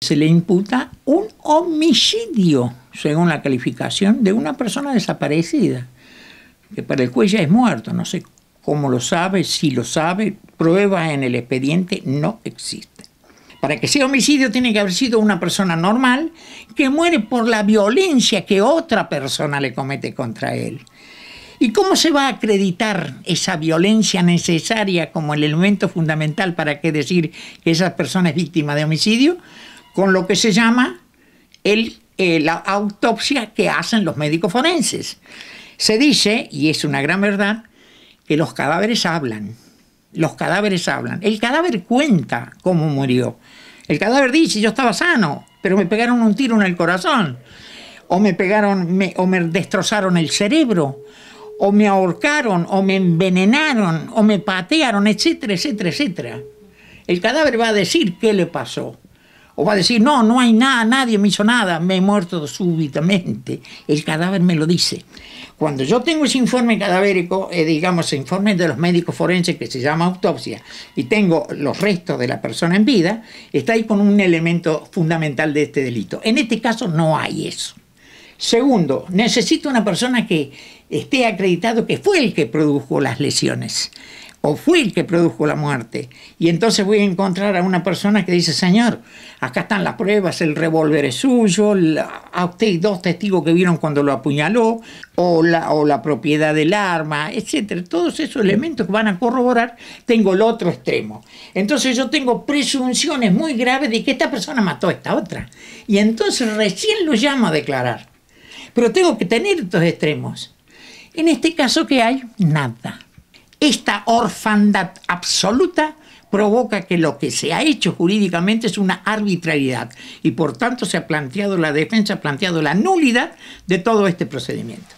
se le imputa un homicidio, según la calificación, de una persona desaparecida, que para el juez ya es muerto, no sé cómo lo sabe, si lo sabe, pruebas en el expediente no existe. Para que sea homicidio tiene que haber sido una persona normal que muere por la violencia que otra persona le comete contra él. ¿Y cómo se va a acreditar esa violencia necesaria como el elemento fundamental para que decir que esa persona es víctima de homicidio? con lo que se llama el, eh, la autopsia que hacen los médicos forenses. Se dice, y es una gran verdad, que los cadáveres hablan. Los cadáveres hablan. El cadáver cuenta cómo murió. El cadáver dice, yo estaba sano, pero me pegaron un tiro en el corazón, o me pegaron, o me destrozaron el cerebro, o me ahorcaron, o me envenenaron, o me patearon, etcétera, etcétera, etcétera. El cadáver va a decir qué le pasó. O va a decir, no, no hay nada, nadie me hizo nada, me he muerto súbitamente. El cadáver me lo dice. Cuando yo tengo ese informe cadavérico, eh, digamos, digamos, informe de los médicos forenses que se llama autopsia, y tengo los restos de la persona en vida, está ahí con un elemento fundamental de este delito. En este caso no hay eso. Segundo, necesito una persona que esté acreditado que fue el que produjo las lesiones o fui el que produjo la muerte. Y entonces voy a encontrar a una persona que dice, Señor, acá están las pruebas, el revólver es suyo, a usted dos testigos que vieron cuando lo apuñaló, o la, o la propiedad del arma, etcétera. Todos esos elementos que van a corroborar, tengo el otro extremo. Entonces yo tengo presunciones muy graves de que esta persona mató a esta otra. Y entonces recién lo llamo a declarar. Pero tengo que tener estos extremos. En este caso, que hay? Nada esta orfandad absoluta provoca que lo que se ha hecho jurídicamente es una arbitrariedad y por tanto se ha planteado la defensa, ha planteado la nulidad de todo este procedimiento.